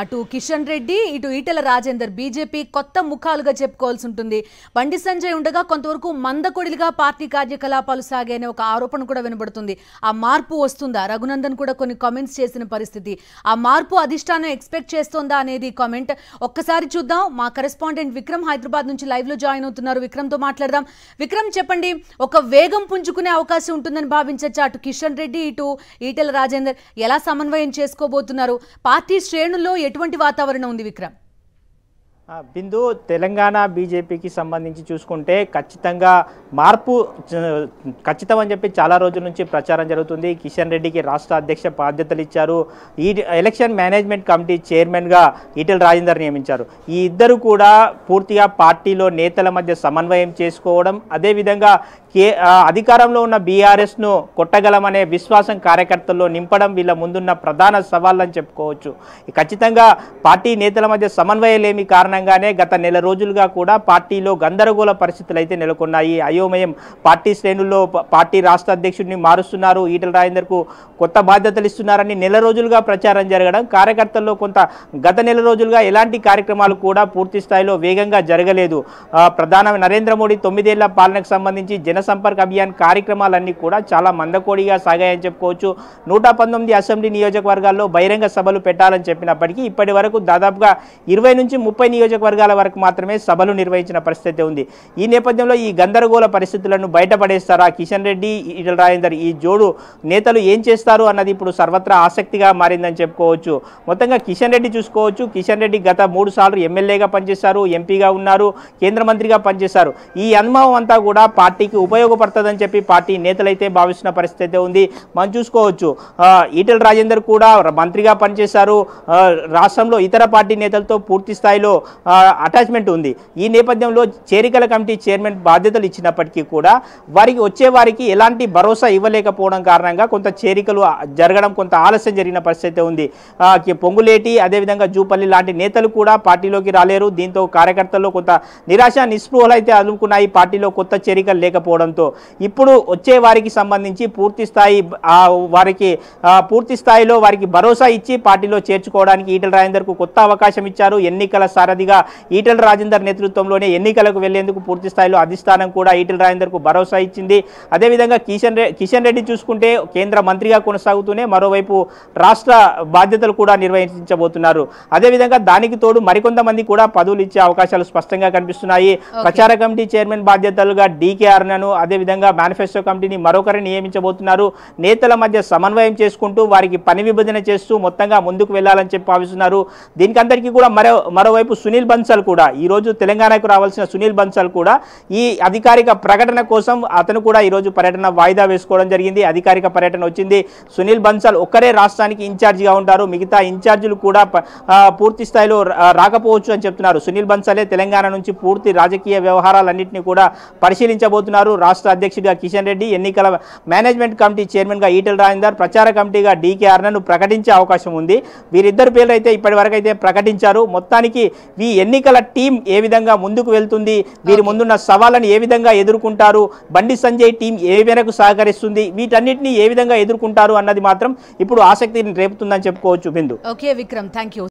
అటు కిషన్ రెడ్డి ఇటు ఈటల రాజేందర్ బీజేపీ కొత్త ముఖాలుగా చెప్పుకోవాల్సి ఉంటుంది బండి సంజయ్ ఉండగా కొంతవరకు మందకొడిలుగా పార్టీ కార్యకలాపాలు సాగాయనే ఒక ఆరోపణ కూడా వినబడుతుంది ఆ మార్పు వస్తుందా రఘునందన్ కూడా కొన్ని కామెంట్స్ చేసిన పరిస్థితి ఆ మార్పు అధిష్టానం ఎక్స్పెక్ట్ చేస్తోందా అనేది కామెంట్ ఒక్కసారి చూద్దాం మా కరెస్పాండెంట్ విక్రమ్ హైదరాబాద్ నుంచి లైవ్ లో జాయిన్ అవుతున్నారు విక్రమ్తో మాట్లాడదాం విక్రమ్ చెప్పండి ఒక వేగం పుంజుకునే అవకాశం ఉంటుందని భావించచ్చా అటు కిషన్ రెడ్డి ఇటు ఈటల రాజేందర్ ఎలా సమన్వయం చేసుకోబోతున్నారు పార్టీ శ్రేణుల్లో ఎటువంటి వాతావరణం ఉంది విక్రమ్ బిందు తెలంగాణ బీజేపీకి సంబంధించి చూసుకుంటే ఖచ్చితంగా మార్పు ఖచ్చితం అని చెప్పి చాలా రోజుల నుంచి ప్రచారం జరుగుతుంది కిషన్ రెడ్డికి రాష్ట్ర అధ్యక్ష బాధ్యతలు ఇచ్చారు ఈ ఎలక్షన్ మేనేజ్మెంట్ కమిటీ చైర్మన్గా ఈటెల రాజేందర్ నియమించారు ఈ ఇద్దరు కూడా పూర్తిగా పార్టీలో నేతల మధ్య సమన్వయం చేసుకోవడం అదేవిధంగా కే అధికారంలో ఉన్న బీఆర్ఎస్ను కొట్టగలమనే విశ్వాసం కార్యకర్తల్లో నింపడం వీళ్ళ ముందున్న ప్రధాన సవాళ్ళని చెప్పుకోవచ్చు ఖచ్చితంగా పార్టీ నేతల మధ్య సమన్వయం లేమి కారణంగా కారణంగానే గత నెల రోజులుగా కూడా పార్టీలో గందరగోళ పరిస్థితులు అయితే నెలకొన్నాయి అయోమయం పార్టీ శ్రేణుల్లో పార్టీ రాష్ట్ర అధ్యక్షుడిని మారుస్తున్నారు ఈటల రాజేందర్ కొత్త బాధ్యతలు ఇస్తున్నారని నెల రోజులుగా ప్రచారం జరగడం కార్యకర్తల్లో కొంత గత నెల రోజులుగా ఎలాంటి కార్యక్రమాలు కూడా పూర్తి స్థాయిలో వేగంగా జరగలేదు ప్రధాన నరేంద్ర మోడీ తొమ్మిదేళ్ల పాలనకు సంబంధించి జనసంపర్క అభియాన్ కార్యక్రమాలన్నీ కూడా చాలా మందకోడిగా సాగాయని చెప్పుకోవచ్చు నూట పంతొమ్మిది అసెంబ్లీ నియోజకవర్గాల్లో బహిరంగ సభలు పెట్టాలని చెప్పినప్పటికీ ఇప్పటి వరకు దాదాపుగా ఇరవై నుంచి ముప్పై నియోజకవర్గాల వరకు మాత్రమే సభలు నిర్వహించిన పరిస్థితి ఉంది ఈ నేపథ్యంలో ఈ గందరగోళ పరిస్థితులను బయటపడేస్తారా కిషన్ రెడ్డి ఈటల రాజేందర్ ఈ జోడు నేతలు ఏం చేస్తారు అన్నది ఇప్పుడు సర్వత్రా ఆసక్తిగా మారిందని చెప్పుకోవచ్చు మొత్తంగా కిషన్ రెడ్డి చూసుకోవచ్చు కిషన్ రెడ్డి గత మూడు సార్లు ఎమ్మెల్యేగా పనిచేశారు ఎంపీగా ఉన్నారు కేంద్ర మంత్రిగా పనిచేశారు ఈ అనుభవం అంతా కూడా పార్టీకి ఉపయోగపడుతుందని చెప్పి పార్టీ నేతలైతే భావిస్తున్న పరిస్థితి ఉంది మనం చూసుకోవచ్చు ఈటల రాజేందర్ కూడా మంత్రిగా పనిచేశారు రాష్ట్రంలో ఇతర పార్టీ నేతలతో పూర్తి స్థాయిలో అటాచ్మెంట్ ఉంది ఈ నేపథ్యంలో చేరికల కమిటీ చైర్మన్ బాధ్యతలు ఇచ్చినప్పటికీ కూడా వారికి వచ్చే వారికి ఎలాంటి భరోసా ఇవ్వలేకపోవడం కారణంగా కొంత చేరికలు జరగడం కొంత ఆలస్యం జరిగిన పరిస్థితి ఉంది పొంగులేటి అదేవిధంగా జూపల్లి లాంటి నేతలు కూడా పార్టీలోకి రాలేరు దీంతో కార్యకర్తల్లో కొంత నిరాశ నిస్పృహలు అయితే అనుకున్నాయి పార్టీలో కొత్త చేరికలు లేకపోవడంతో ఇప్పుడు వచ్చే వారికి సంబంధించి పూర్తి స్థాయి వారికి పూర్తి స్థాయిలో వారికి భరోసా ఇచ్చి పార్టీలో చేర్చుకోవడానికి ఈటల రాజేందర్కు కొత్త అవకాశం ఇచ్చారు ఎన్నికల సారథి అధికారాధిగా ఈటల రాజేందర్ నేతృత్వంలోనే ఎన్నికలకు వెళ్లేందుకు పూర్తి స్థాయిలో అధిష్టానం కూడా ఈటల రాజేందర్కు భరోసా ఇచ్చింది అదేవిధంగా కిషన్ రెడ్డి కిషన్ రెడ్డి చూసుకుంటే కేంద్ర మంత్రిగా కొనసాగుతూనే మరోవైపు రాష్ట్ర బాధ్యతలు కూడా నిర్వహించబోతున్నారు అదేవిధంగా దానికి తోడు మరికొంతమంది కూడా పదవులు ఇచ్చే అవకాశాలు స్పష్టంగా కనిపిస్తున్నాయి ప్రచార కమిటీ చైర్మన్ బాధ్యతలుగా డీకే అర్ణను అదేవిధంగా మేనిఫెస్టో కమిటీని మరొకరిని నియమించబోతున్నారు నేతల మధ్య సమన్వయం చేసుకుంటూ వారికి పని విభజన చేస్తూ మొత్తంగా ముందుకు వెళ్లాలని చెప్పి భావిస్తున్నారు దీనికందరికీ కూడా మరో మరోవైపు సునీల్ బన్సాల్ కూడా ఈరోజు తెలంగాణకు రావాల్సిన సునీల్ బన్సల్ కూడా ఈ అధికారిక ప్రకటన కోసం అతను కూడా ఈరోజు పర్యటన వాయిదా వేసుకోవడం జరిగింది అధికారిక పర్యటన వచ్చింది సునీల్ బన్సల్ ఒక్కరే రాష్ట్రానికి ఇన్ఛార్జిగా ఉంటారు మిగతా ఇన్ఛార్జీలు కూడా పూర్తి స్థాయిలో రాకపోవచ్చు అని చెప్తున్నారు సునీల్ బన్సలే తెలంగాణ నుంచి పూర్తి రాజకీయ వ్యవహారాలన్నింటినీ కూడా పరిశీలించబోతున్నారు రాష్ట్ర అధ్యక్షుడిగా కిషన్ రెడ్డి ఎన్నికల మేనేజ్మెంట్ కమిటీ చైర్మన్గా ఈటెల్ రాజేందర్ ప్రచార కమిటీగా డీకే అర్నను ప్రకటించే అవకాశం ఉంది వీరిద్దరు పేర్లు అయితే ఇప్పటివరకు అయితే ప్రకటించారు మొత్తానికి ఈ ఎన్నికల టీం ఏ విధంగా ముందుకు వెళ్తుంది వీరి ముందున్న సవాళ్ళను ఏ విధంగా ఎదుర్కొంటారు బండి సంజయ్ టీం ఏ మేరకు సహకరిస్తుంది వీటన్నిటిని ఏ విధంగా ఎదుర్కొంటారు అన్నది మాత్రం ఇప్పుడు ఆసక్తిని రేపుతుందని చెప్పుకోవచ్చు బిందు ఓకే విక్రమ్ థ్యాంక్